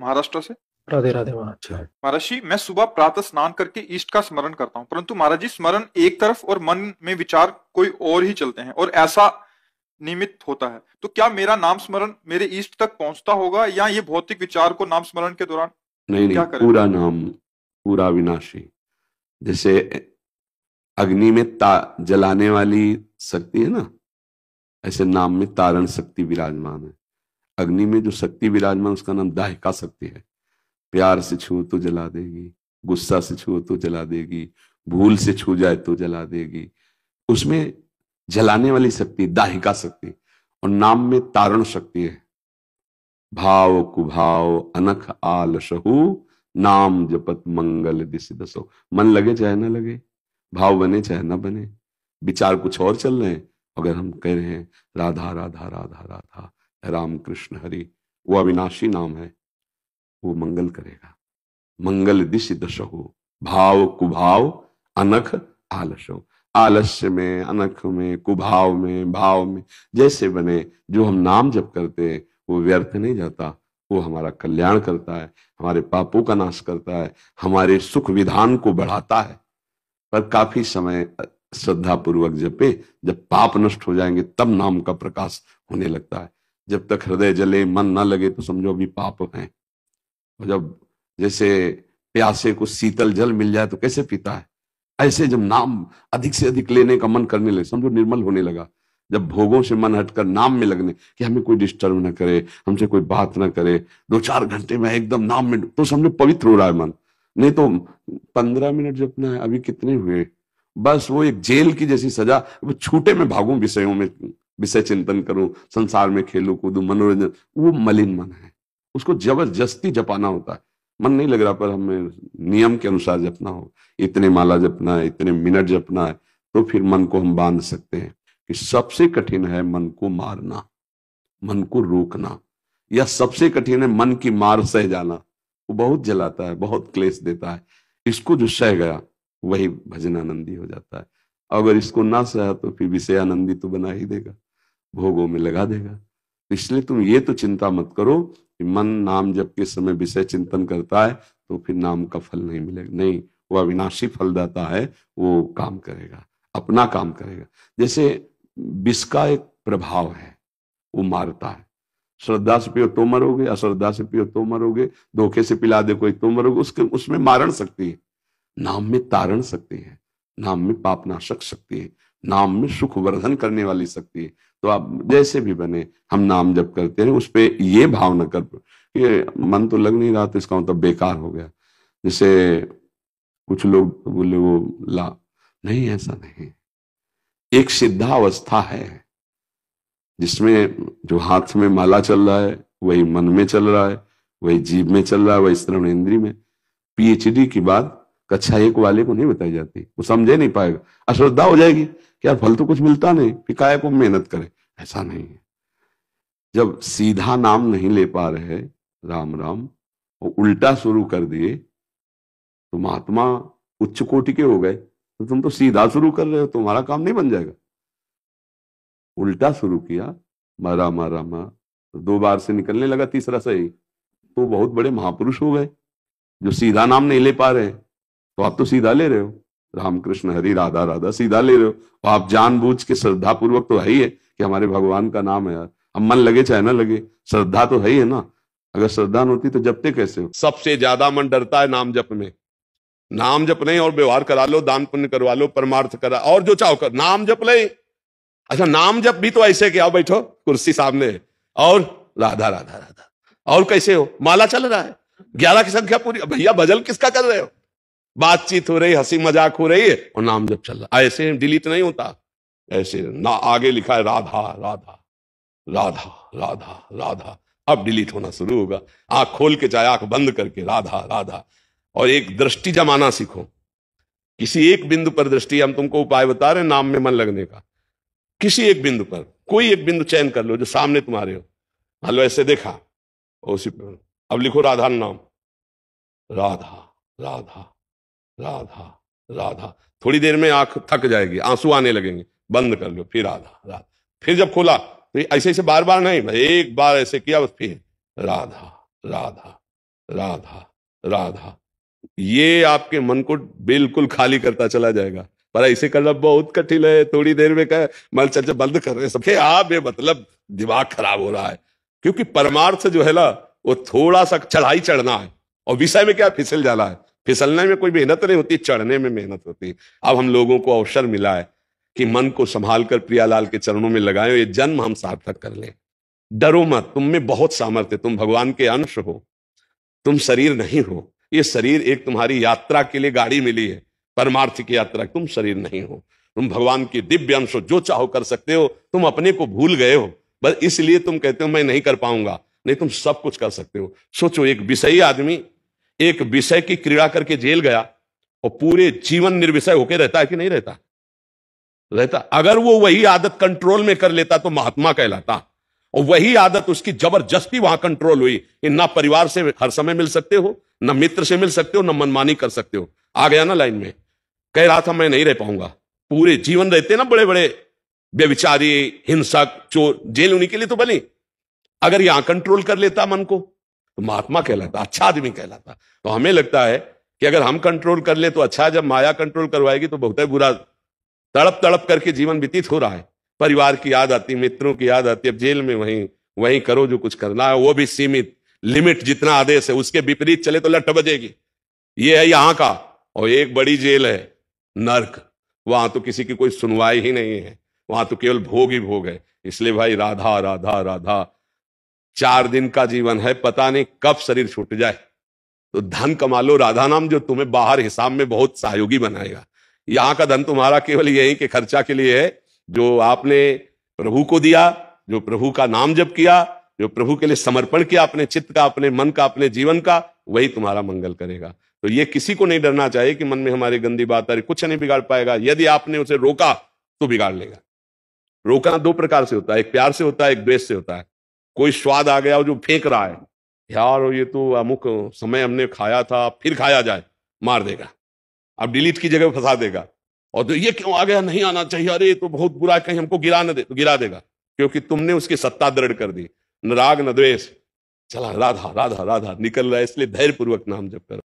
महाराष्ट्र से राधे राधे अच्छा। महाराज जी मैं सुबह प्रातः स्नान करके ईष्ट का स्मरण करता हूँ परंतु महाराज जी स्मरण एक तरफ और मन में विचार कोई और ही चलते हैं और ऐसा निमित्त होता है तो क्या मेरा नाम स्मरण मेरे ईष्ट तक पहुंचता होगा या ये भौतिक विचार को नाम स्मरण के दौरान नहीं नहीं करें? पूरा नाम पूरा विनाशी जैसे अग्नि में ता जलाने वाली शक्ति है ना ऐसे नाम में तारण शक्ति विराजमान है अग्नि में जो शक्ति विराजमान उसका नाम दाह का शक्ति है प्यार से छू तो जला देगी गुस्सा से छू तो जला देगी भूल से छू जाए तो जला देगी उसमें जलाने वाली शक्ति दाहिका शक्ति और नाम में तारण शक्ति है भाव कुभाव अनख आल सहु नाम जपत मंगल दिश दसो मन लगे चाहे ना लगे भाव बने चाहे ना बने विचार कुछ और चल रहे हैं अगर हम कह रहे हैं राधा राधा राधा राधा राम कृष्ण हरि वो अविनाशी नाम है वो मंगल करेगा मंगल दिश दश हो भाव कुभाव अनख हो आलस्य में अनख में कुभाव में भाव में जैसे बने जो हम नाम जप करते हैं वो व्यर्थ नहीं जाता वो हमारा कल्याण करता है हमारे पापों का नाश करता है हमारे सुख विधान को बढ़ाता है पर काफी समय श्रद्धा पूर्वक जपे जब पाप नष्ट हो जाएंगे तब नाम का प्रकाश होने लगता है जब तक हृदय जले मन ना लगे तो समझो अभी पाप है और जब जैसे प्यासे को शीतल जल मिल जाए तो कैसे पीता है ऐसे जब नाम अधिक से अधिक लेने का मन करने लगे समझो निर्मल होने लगा जब भोगों से मन हटकर नाम में लगने कि हमें कोई डिस्टर्ब ना करे हमसे कोई बात ना करे दो चार घंटे में एकदम नाम में तो समझो पवित्र हो रहा है मन नहीं तो पंद्रह मिनट जपना है अभी कितने हुए बस वो एक जेल की जैसी सजा छूटे में भागू विषयों में विषय चिंतन करूं संसार में खेलू कूदू मनोरंजन वो मलिन मन है उसको जबरदस्ती जपाना होता है मन नहीं लग रहा पर हमें नियम के अनुसार जपना हो इतने माला जपना है इतने मिनट जपना है तो फिर मन को हम बांध सकते हैं कि सबसे कठिन है मन को मारना मन को रोकना या सबसे कठिन है मन की मार सह जाना वो बहुत जलाता है बहुत क्लेश देता है इसको जो सह गया वही भजन आनंदी हो जाता है अगर इसको ना सह तो फिर विषय आनंदी तो बना ही देगा भोगों में लगा देगा तो इसलिए तुम ये तो चिंता मत करो कि मन नाम जब के समय विषय चिंतन करता है तो फिर नाम का फल नहीं मिलेगा नहीं वो अविनाशी फलदाता है वो काम करेगा अपना काम करेगा जैसे विष का एक प्रभाव है वो मारता है श्रद्धा से पियो तो मरोगे अश्रद्धा से पियो तो मरोगे धोखे से पिला दे कोई तो मरोगे उसके उसमें मारण शक्ति है नाम में तारण शक्ति है नाम में पापनाशक शक्ति है नाम में सुख वर्धन करने वाली शक्ति है तो आप जैसे भी बने हम नाम जब करते हैं उस पर ये भाव न कर ये मन तो लग नहीं रहा तो इसका मतलब बेकार हो गया जैसे कुछ लोग बोले वो ला नहीं ऐसा नहीं एक सिद्धावस्था है जिसमें जो हाथ में माला चल रहा है वही मन में चल रहा है वही जीव में चल रहा है वही श्रवण इंद्री में पीएचडी के बाद कक्षा एक वाले को नहीं बताई जाती वो समझे नहीं पाएगा अश्रद्धा हो जाएगी कि यार फल तो कुछ मिलता नहीं फिर को मेहनत करे ऐसा नहीं है जब सीधा नाम नहीं ले पा रहे राम राम और उल्टा शुरू कर दिए तो महात्मा उच्च कोटि के हो गए तो तुम तो सीधा शुरू कर रहे हो तुम्हारा काम नहीं बन जाएगा उल्टा शुरू किया मारा मारा मा तो दो बार से निकलने लगा तीसरा सही तो बहुत बड़े महापुरुष हो गए जो सीधा नाम नहीं ले पा रहे तो आप तो सीधा ले रहे हो रामकृष्ण हरि राधा राधा सीधा ले रहे हो तो आप जानबूझ के श्रद्धा पूर्वक तो है ही है कि हमारे भगवान का नाम है यार अब मन लगे चाहे ना लगे श्रद्धा तो है ही है ना अगर श्रद्धा न होती तो जपते कैसे हो सबसे ज्यादा मन डरता है नाम जप में नाम जप नहीं और व्यवहार करा लो दान पुण्य करवा लो परमार्थ करा और जो चाहो कर नाम जप ले अच्छा नाम जप भी तो ऐसे क्या बैठो कुर्सी सामने और राधा राधा राधा और कैसे हो माला चल रहा है ग्यारह की संख्या पूरी भैया भजन किसका कर रहे हो बातचीत हो रही हंसी मजाक हो रही है और नाम जब चल रहा ऐसे डिलीट नहीं होता ऐसे ना आगे लिखा है राधा राधा राधा राधा राधा अब डिलीट होना शुरू होगा आंख खोल के चाहे आंख बंद करके राधा राधा और एक दृष्टि जमाना सीखो किसी एक बिंदु पर दृष्टि हम तुमको उपाय बता रहे हैं नाम में मन लगने का किसी एक बिंदु पर कोई एक बिंदु चयन कर लो जो सामने तुम्हारे हो मान लो ऐसे देखा उसी पर अब लिखो राधा नाम राधा राधा राधा राधा थोड़ी देर में आंख थक जाएगी आंसू आने लगेंगे बंद कर लो फिर राधा राधा फिर जब खोला तो ऐसे ऐसे बार बार नहीं एक बार ऐसे किया बस फिर राधा राधा राधा राधा ये आपके मन को बिल्कुल खाली करता चला जाएगा पर ऐसे करना बहुत कठिन है थोड़ी देर में कह मन चर्चा बंद कर रहे सबके आप ये मतलब दिमाग खराब हो रहा है क्योंकि परमार्थ जो है ना वो थोड़ा सा चढ़ाई चढ़ना है और विषय में क्या फिसल जाना है फिसलने में कोई मेहनत नहीं होती चढ़ने में मेहनत होती अब हम लोगों को अवसर मिला है कि मन को संभाल कर प्रियालाल के चरणों में लगाए ये जन्म हम सार्थक कर लें डरो मत तुम में बहुत सामर्थ्य तुम भगवान के अंश हो तुम शरीर नहीं हो ये शरीर एक तुम्हारी यात्रा के लिए गाड़ी मिली है परमार्थ की यात्रा तुम शरीर नहीं हो तुम भगवान के दिव्य अंश हो जो चाहो कर सकते हो तुम अपने को भूल गए हो बस इसलिए तुम कहते हो मैं नहीं कर पाऊंगा नहीं तुम सब कुछ कर सकते हो सोचो एक विषयी आदमी एक विषय की क्रीड़ा करके जेल गया और पूरे जीवन निर्विषय होकर रहता है कि नहीं रहता रहता अगर वो वही आदत कंट्रोल में कर लेता तो महात्मा कहलाता और वही आदत उसकी जबरदस्ती वहां कंट्रोल हुई ना परिवार से हर समय मिल सकते हो ना मित्र से मिल सकते हो ना मनमानी कर सकते हो आ गया ना लाइन में कह रहा था मैं नहीं रह पाऊंगा पूरे जीवन रहते ना बड़े बड़े व्यविचारी हिंसक चोर जेल उन्हीं के लिए तो बनी अगर यहां कंट्रोल कर लेता मन को तो महात्मा कहलाता अच्छा आदमी कहलाता तो हमें लगता है कि अगर हम कंट्रोल कर ले तो अच्छा जब माया कंट्रोल करवाएगी तो बहुत ही बुरा तड़प तड़प करके जीवन व्यतीत हो रहा है परिवार की याद आती मित्रों की याद आती अब जेल में वहीं वहीं करो जो कुछ करना है वो भी सीमित लिमिट जितना आदेश है उसके विपरीत चले तो लट बजेगी ये है यहाँ का और एक बड़ी जेल है नर्क वहां तो किसी की कोई सुनवाई ही नहीं है वहां तो केवल भोग ही भोग है इसलिए भाई राधा राधा राधा चार दिन का जीवन है पता नहीं कब शरीर छूट जाए तो धन कमा लो राधा नाम जो तुम्हें बाहर हिसाब में बहुत सहयोगी बनाएगा यहाँ का धन तुम्हारा केवल यही के खर्चा के लिए है जो आपने प्रभु को दिया जो प्रभु का नाम जप किया जो प्रभु के लिए समर्पण किया अपने चित्त का अपने मन का अपने जीवन का वही तुम्हारा मंगल करेगा तो ये किसी को नहीं डरना चाहिए कि मन में हमारी गंदी बात आ रही कुछ नहीं बिगाड़ पाएगा यदि आपने उसे रोका तो बिगाड़ लेगा रोकना दो प्रकार से होता है एक प्यार से होता है एक द्वेष से होता है कोई स्वाद आ गया जो फेंक रहा है यार ये तो अमुक समय हमने खाया था फिर खाया जाए मार देगा अब डिलीट की जगह फंसा देगा और तो ये क्यों आ गया नहीं आना चाहिए अरे तो बहुत बुरा कहीं हमको गिरा न दे तो गिरा देगा क्योंकि तुमने उसकी सत्ता दृढ़ कर दी न राग न द्वेष चला राधा राधा राधा निकल रहा है इसलिए धैर्य पूर्वक नाम जप करो